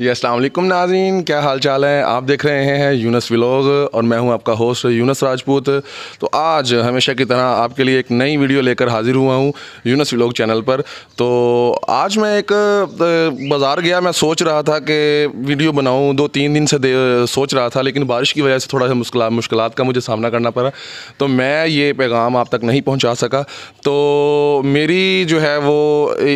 जी असलम नाजीन क्या हाल चाल है आप देख रहे हैं यूनस व्लॉग और मैं हूं आपका होस्ट यूनस राजपूत तो आज हमेशा की तरह आपके लिए एक नई वीडियो लेकर हाज़िर हुआ हूं यूनस व्लॉग चैनल पर तो आज मैं एक बाज़ार गया मैं सोच रहा था कि वीडियो बनाऊं दो तीन दिन से सोच रहा था लेकिन बारिश की वजह से थोड़ा सा मुश्किल मुश्किल का मुझे सामना करना पड़ा तो मैं ये पैगाम आप तक नहीं पहुँचा सका तो मेरी जो है वो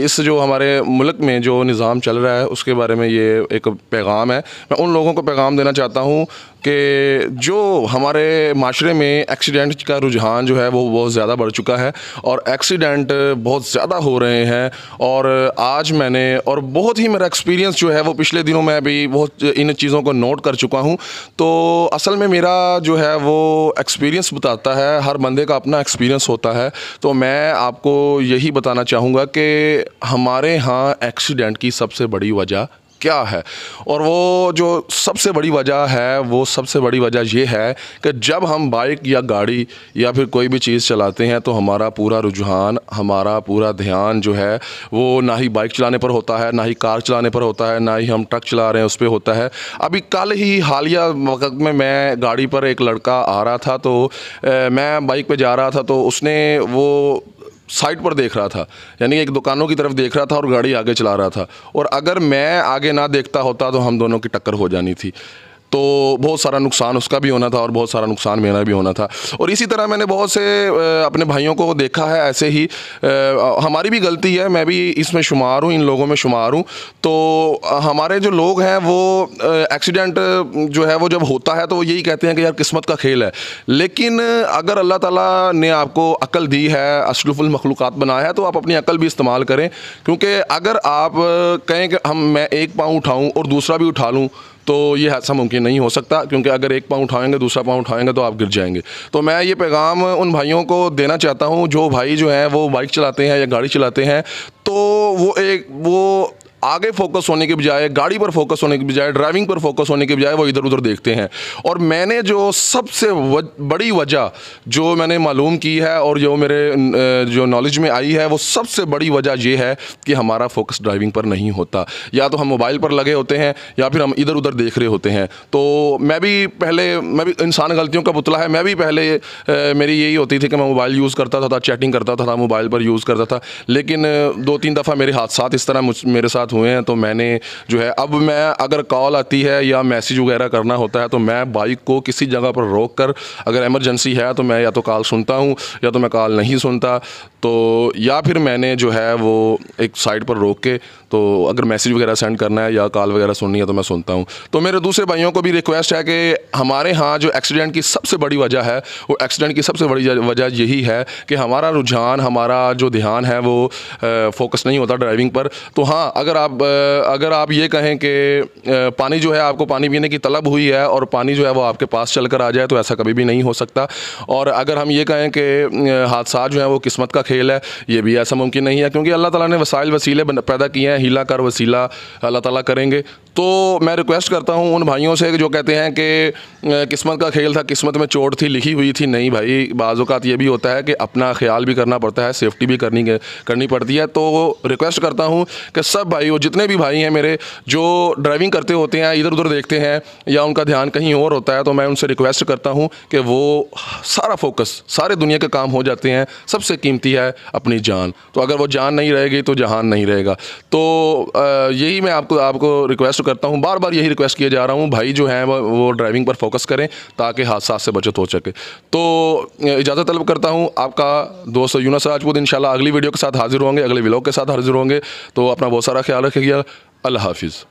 इस जो हमारे मुल्क में जो निज़ाम चल रहा है उसके बारे में ये एक पैगाम है मैं उन लोगों को पैगाम देना चाहता हूँ कि जो हमारे माशरे में एक्सीडेंट का रुझान जो है वो बहुत ज़्यादा बढ़ चुका है और एक्सीडेंट बहुत ज़्यादा हो रहे हैं और आज मैंने और बहुत ही मेरा एक्सपीरियंस जो है वो पिछले दिनों में भी बहुत इन चीज़ों को नोट कर चुका हूँ तो असल में मेरा जो है वो एक्सपीरियंस बताता है हर बंदे का अपना एक्सपीरियंस होता है तो मैं आपको यही बताना चाहूँगा कि हमारे यहाँ एक्सीडेंट की सबसे बड़ी वजह क्या है और वो जो सबसे बड़ी वजह है वो सबसे बड़ी वजह ये है कि जब हम बाइक या गाड़ी या फिर कोई भी चीज़ चलाते हैं तो हमारा पूरा रुझान हमारा पूरा ध्यान जो है वो ना ही बाइक चलाने पर होता है ना ही कार चलाने पर होता है ना ही हम ट्रक चला रहे हैं उस पर होता है अभी कल ही हालिया वक्त में मैं गाड़ी पर एक लड़का आ रहा था तो ए, मैं बाइक पर जा रहा था तो उसने वो साइड पर देख रहा था यानी एक दुकानों की तरफ देख रहा था और गाड़ी आगे चला रहा था और अगर मैं आगे ना देखता होता तो हम दोनों की टक्कर हो जानी थी तो बहुत सारा नुकसान उसका भी होना था और बहुत सारा नुकसान मेरा भी होना था और इसी तरह मैंने बहुत से अपने भाइयों को देखा है ऐसे ही हमारी भी गलती है मैं भी इसमें शुमार हूँ इन लोगों में शुमार हूँ तो हमारे जो लोग हैं वो एक्सीडेंट जो है वो जब होता है तो वो यही कहते हैं कि यार किस्मत का खेल है लेकिन अगर अल्लाह ताला ने आपको अकल दी है अशरफुल मखलूक़ात बनाया है तो आप अपनी अकल भी इस्तेमाल करें क्योंकि अगर आप कहें कि हम मैं एक पाँव उठाऊँ और दूसरा भी उठा लूँ तो ये हादसा मुमकिन नहीं हो सकता क्योंकि अगर एक पाँव उठाएंगे दूसरा पाँव उठाएंगे तो आप गिर जाएंगे तो मैं ये पैगाम उन भाइयों को देना चाहता हूँ जो भाई जो हैं वो बाइक चलाते हैं या गाड़ी चलाते हैं तो वो एक वो आगे फोकस होने के बजाय गाड़ी पर फोकस होने के बजाय ड्राइविंग पर फोकस होने के बजाय वो इधर उधर देखते हैं और मैंने जो सबसे वज, बड़ी वजह जो मैंने मालूम की है और जो मेरे जो नॉलेज में आई है वो सबसे बड़ी वजह ये है कि हमारा फोकस ड्राइविंग पर नहीं होता या तो हम मोबाइल पर लगे होते हैं या फिर हम इधर उधर देख रहे होते हैं तो मैं भी पहले मैं भी इंसान गलतियों का पुतला है मैं भी पहले ए, मेरी यही होती थी कि मैं मोबाइल यूज़ करता था, चैटिंग करता था, था मोबाइल पर यूज़ करता था लेकिन दो तीन दफ़ा मेरे हाथ साथ इस तरह मेरे साथ हुए हैं तो मैंने जो है अब मैं अगर कॉल आती है या मैसेज वगैरह करना होता है तो मैं बाइक को किसी जगह पर रोक कर अगर एमरजेंसी है तो मैं या तो कॉल सुनता हूँ या तो मैं कॉल नहीं सुनता तो या फिर मैंने जो है वो एक साइड पर रोक के तो अगर मैसेज वगैरह सेंड करना है या कॉल वगैरह सुननी है तो मैं सुनता हूँ तो मेरे दूसरे भाइयों को भी रिक्वेस्ट है कि हमारे यहाँ जो एक्सीडेंट की सबसे बड़ी वजह है वो एक्सीडेंट की सबसे बड़ी वजह यही है कि हमारा रुझान हमारा जो ध्यान है वो फोकस नहीं होता ड्राइविंग पर तो हाँ अगर अगर आप अगर आप ये कहें कि पानी जो है आपको पानी पीने की तलब हुई है और पानी जो है वो आपके पास चल कर आ जाए तो ऐसा कभी भी नहीं हो सकता और अगर हम ये कहें कि हादसा जो है वो किस्मत का खेल है ये भी ऐसा मुमकिन नहीं है क्योंकि अल्लाह ताला ने वसाइल वसीले पैदा किए हैं हीला कर वसीला अल्लाह ताला करेंगे तो मैं रिक्वेस्ट करता हूँ उन भाइयों से जो कहते हैं कि किस्मत का खेल था किस्मत में चोट थी लिखी हुई थी नहीं भाई बाज़ात ये भी होता है कि अपना ख्याल भी करना पड़ता है सेफ्टी भी करनी करनी पड़ती है तो रिक्वेस्ट करता हूँ कि सब भाई जितने भी भाई हैं मेरे जो ड्राइविंग करते होते हैं इधर उधर देखते हैं या उनका ध्यान कहीं और होता है तो मैं उनसे रिक्वेस्ट करता हूँ कि वो सारा फोकस सारे दुनिया के काम हो जाते हैं सबसे कीमती है अपनी जान तो अगर वो जान नहीं रहेगी तो जहान नहीं रहेगा तो यही मैं आपको आपको रिक्वेस्ट करता हूँ बार बार यही रिक्वेस्ट किया जा रहा हूँ भाई जो है वो ड्राइविंग पर फोकस करें ताकि हादसा से बचत हो सके तो इजाज़त तलब करता हूँ आपका दोस्त यूनस राजपूत इन अगली वीडियो के साथ हाजिर होंगे अगले व्लॉग के साथ हाजिर होंगे तो अपना बहुत सारा ख्याल रखेगा अल्लाह हाफिज़